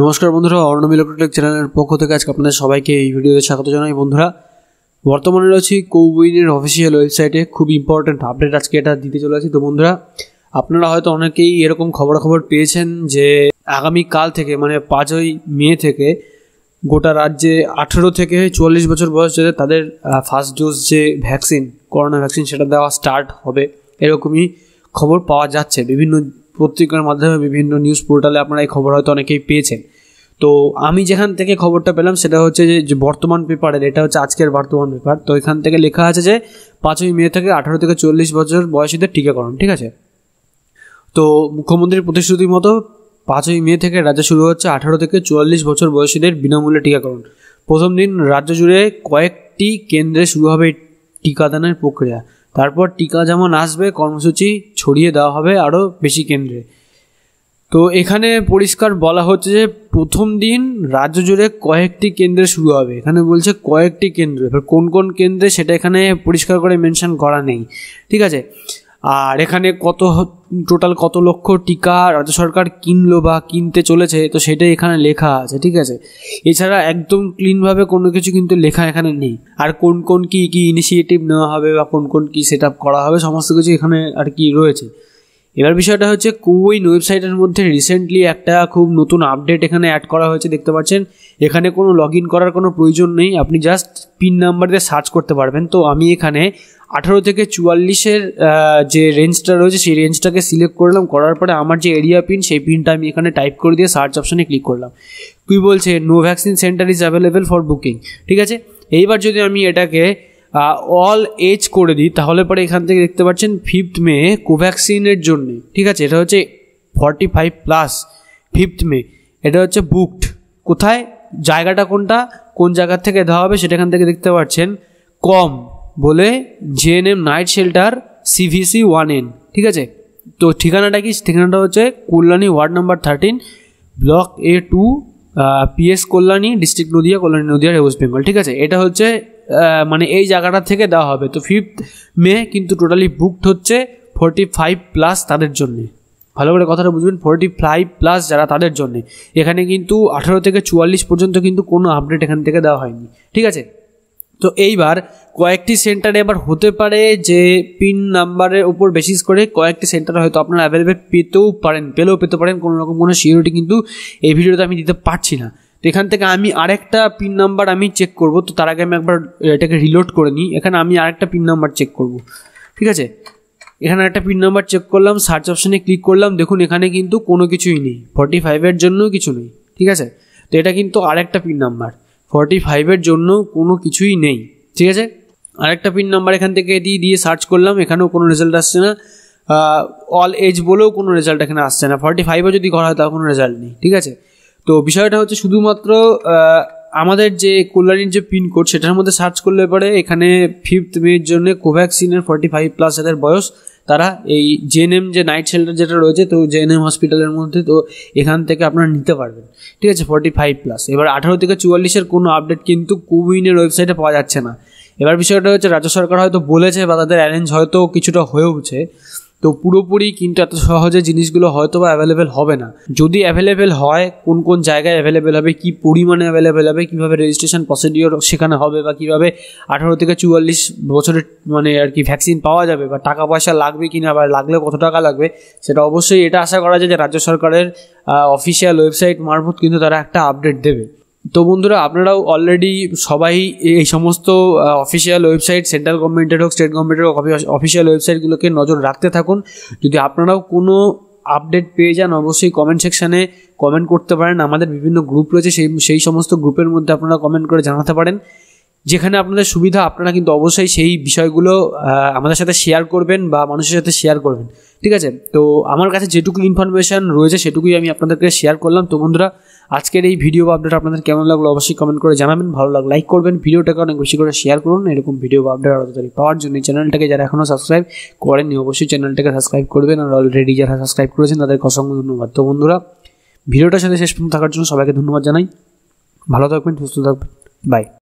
নমস্কার বন্ধুরা অর্ণব ইলেকট্রনিক চ্যানেলের পক্ষ থেকে আজকে আপনাদের সবাইকে এই ভিডিওতে স্বাগত জানাই বন্ধুরা বর্তমানে রয়েছি কোউইনের অফিসিয়াল ওয়েবসাইটে খুব ইম্পর্ট্যান্ট আপডেট আজকে এটা দিতে আসি তো বন্ধুরা আপনারা হয়তো অনেকেই এরকম খবরাখবর পেয়েছেন যে আগামী কাল থেকে মানে পাঁচই মে থেকে গোটা রাজ্যে আঠেরো থেকে চুয়াল্লিশ বছর বয়স যাতে তাদের ফার্স্ট ডোজ যে ভ্যাকসিন করোনা ভ্যাকসিন সেটা দেওয়া স্টার্ট হবে এরকমই খবর পাওয়া যাচ্ছে বিভিন্ন পত্রিকার মাধ্যমে বিভিন্ন নিউজ পোর্টালে আপনারা এই খবর হয়তো অনেকেই পেয়েছেন তো আমি যেখান থেকে খবরটা পেলাম সেটা হচ্ছে যে বর্তমান পেপারের এটা হচ্ছে আজকের বর্তমান পেপার তো এখান থেকে লেখা আছে যে পাঁচই মে থেকে আঠারো থেকে চল্লিশ বছর বয়সীদের টিকাকরণ ঠিক আছে তো মুখ্যমন্ত্রীর প্রতিশ্রুতি মতো পাঁচই মে থেকে রাজ্যে শুরু হচ্ছে আঠারো থেকে চুয়াল্লিশ বছর বয়সীদের বিনামূল্যে টিকাকরণ প্রথম দিন রাজ্য জুড়ে কয়েকটি কেন্দ্রে শুরু হবে টিকাদানের প্রক্রিয়া তারপর টিকা যেমন আসবে কর্মসূচি ছড়িয়ে দেওয়া হবে আরও বেশি কেন্দ্রে তো এখানে পরিষ্কার বলা হচ্ছে যে প্রথম দিন রাজ্য জুড়ে কয়েকটি কেন্দ্রে শুরু হবে এখানে বলছে কয়েকটি কেন্দ্র এবার কোন কোন কেন্দ্রে সেটা এখানে পরিষ্কার করে মেনশন করা নেই ঠিক আছে আর এখানে কত টোটাল কত লক্ষ টিকা রাজ্য সরকার কিনলো বা কিনতে চলেছে তো সেটাই এখানে লেখা আছে ঠিক আছে এছাড়া একদম ক্লিনভাবে কোনো কিছু কিন্তু লেখা এখানে নেই আর কোন কোন কী কী ইনিশিয়েটিভ নেওয়া হবে বা কোন কোন কী সেট করা হবে সমস্ত কিছু এখানে আর কি রয়েছে এবার বিষয়টা হচ্ছে কোইন ওয়েবসাইটের মধ্যে রিসেন্টলি একটা খুব নতুন আপডেট এখানে অ্যাড করা হয়েছে দেখতে পাচ্ছেন এখানে কোনো লগ করার কোনো প্রয়োজন নেই আপনি জাস্ট পিন নাম্বার দিয়ে সার্চ করতে পারবেন তো আমি এখানে আঠারো থেকে চুয়াল্লিশের যে রেঞ্জটা রয়েছে সেই রেঞ্জটাকে সিলেক্ট করলাম করার পরে আমার যে এরিয়া পিন সেই পিনটা আমি এখানে টাইপ করে দিয়ে সার্চ অপশানে ক্লিক করলাম কি বলছে no vaccine centre is available for booking ঠিক আছে এইবার যদি আমি এটাকে অল এজ করে দিই তাহলে পরে এখান থেকে দেখতে পাচ্ছেন ফিফথ মে কোভ্যাক্সিনের জন্যে ঠিক আছে এটা হচ্ছে forty five plus fifth May এটা হচ্ছে বুকড কোথায় জায়গাটা কোনটা কোন জায়গা থেকে দেওয়া হবে সেটা এখান থেকে দেখতে পাচ্ছেন কম বলে GNM night shelter CVC one N ঠিক আছে তো ঠিকানাটা কি ঠিকানাটা হচ্ছে Kalyani ward number thirteen block A two PS Kalyani district Nadia Kalyani নদিয়ার ওয়েস্ট বেঙ্গল ঠিক আছে এটা হচ্ছে মানে এই জায়গাটা থেকে দেওয়া হবে তো ফিফথ মে কিন্তু টোটালি বুকড হচ্ছে ফোরটি ফাইভ প্লাস তাদের জন্যে ভালো করে কথাটা বুঝবেন ফোরটি ফাইভ প্লাস যারা তাদের জন্য এখানে কিন্তু আঠারো থেকে চুয়াল্লিশ পর্যন্ত কিন্তু কোনো আপডেট এখান থেকে দেওয়া হয়নি ঠিক আছে তো এইবার কয়েকটি সেন্টারে এবার হতে পারে যে পিন নাম্বারের উপর বেসিস করে কয়েকটি সেন্টারে হয়তো আপনারা অ্যাভেলেবেল পেতেও পারেন পেলেও পেতে পারেন কোনো রকম কোনো সিকিউরিটি কিন্তু এই ভিডিওতে আমি দিতে পারছি না তো এখান থেকে আমি আরেকটা পিন নাম্বার আমি চেক করব তো তার আগে আমি একবার এটাকে রিলোড করে নিই এখানে আমি আরেকটা পিন নাম্বার চেক করব ঠিক আছে এখানে একটা পিন নাম্বার চেক করলাম সার্চ অপশানে ক্লিক করলাম দেখুন এখানে কিন্তু কোনো কিছুই নেই ফর্টি ফাইভের জন্য কিছু নেই ঠিক আছে তো এটা কিন্তু আরেকটা পিন নাম্বার ফর্টি ফাইভের জন্য কোনো কিছুই নেই ঠিক আছে আরেকটা পিন নাম্বার এখান থেকে দিয়ে দিয়ে সার্চ করলাম এখানেও কোনো রেজাল্ট আসছে না অল এজ বলেও কোনো রেজাল্ট এখানে আসছে না ফর্টি ফাইভে যদি করা হয় তাও কোনো রেজাল্ট নেই ঠিক আছে তো বিষয়টা হচ্ছে শুধুমাত্র আমাদের যে কল্যাণীর যে পিনকোড সেটার মধ্যে সার্চ করলে পরে এখানে ফিফথ মেয়ের জন্য কোভ্যাক্সিনের ফর্টি ফাইভ প্লাস এদের বয়স তারা এই জেএনএম যে নাইট শেল্টার যেটা রয়েছে তো জেএনএম হসপিটালের মধ্যে তো এখান থেকে আপনারা নিতে পারবেন ঠিক আছে ফর্টি ফাইভ প্লাস এবার আঠারো থেকে চুয়াল্লিশের কোনো আপডেট কিন্তু কোউইনের ওয়েবসাইটে পাওয়া যাচ্ছে না এবার বিষয়টা হচ্ছে রাজ্য সরকার হয়তো বলেছে বা তাদের অ্যারেঞ্জ হয়তো কিছুটা উঠছে তো পুরোপুরি কিন্তু এত সহজে জিনিসগুলো হয়তো বা অ্যাভেলেবেল হবে না যদি অ্যাভেলেবেল হয় কোন কোন জায়গায় অ্যাভেলেবেল হবে কি পরিমাণে অ্যাভেলেবেল হবে কীভাবে রেজিস্ট্রেশন প্রসিডিওর সেখানে হবে বা কীভাবে আঠারো থেকে চুয়াল্লিশ বছরের মানে আর কি ভ্যাকসিন পাওয়া যাবে বা টাকা পয়সা লাগবে কি না বা লাগলে কত টাকা লাগবে সেটা অবশ্যই এটা আশা করা যায় যে রাজ্য সরকারের অফিসিয়াল ওয়েবসাইট মারফত কিন্তু তারা একটা আপডেট দেবে তো বন্ধুরা আপনারাও অলরেডি সবাই এই সমস্ত অফিসিয়াল ওয়েবসাইট সেন্ট্রাল গভর্নমেন্টের হোক স্টেট গভর্নমেন্টের হোক অফিসিয়াল ওয়েবসাইটগুলোকে নজর রাখতে থাকুন যদি আপনারাও কোনো আপডেট পেয়ে যান অবশ্যই কমেন্ট সেকশানে কমেন্ট করতে পারেন আমাদের বিভিন্ন গ্রুপ রয়েছে সেই সেই সমস্ত গ্রুপের মধ্যে আপনারা কমেন্ট করে জানাতে পারেন যেখানে আপনাদের সুবিধা আপনারা কিন্তু অবশ্যই সেই বিষয়গুলো আমাদের সাথে শেয়ার করবেন বা মানুষের সাথে শেয়ার করবেন ঠিক আছে তো আমার কাছে যেটুকু ইনফরমেশান রয়েছে সেটুকুই আমি আপনাদেরকে শেয়ার করলাম তো বন্ধুরা আজকের এই ভিডিও বা আপডেট আপনাদের কেমন লাগলো অবশ্যই কমেন্ট করে জানাবেন ভালো লাগলো লাইক করবেন ভিডিওটাকে অনেক বেশি করে শেয়ার করুন এরকম ভিডিও বা আপডেট আরও তাড়াতাড়ি পাওয়ার জন্য চ্যানেলটাকে যারা এখনও সাবস্ক্রাইব করেননি অবশ্যই চ্যানেলটাকে সাবস্ক্রাইব করবেন আর অলরেডি যারা সাবস্ক্রাইব করেছেন তাদেরকে অসংখ্য ধন্যবাদ তো বন্ধুরা ভিডিওটার সাথে শেষ পর্যন্ত থাকার জন্য সবাইকে ধন্যবাদ জানাই ভালো থাকবেন সুস্থ থাকবেন বাই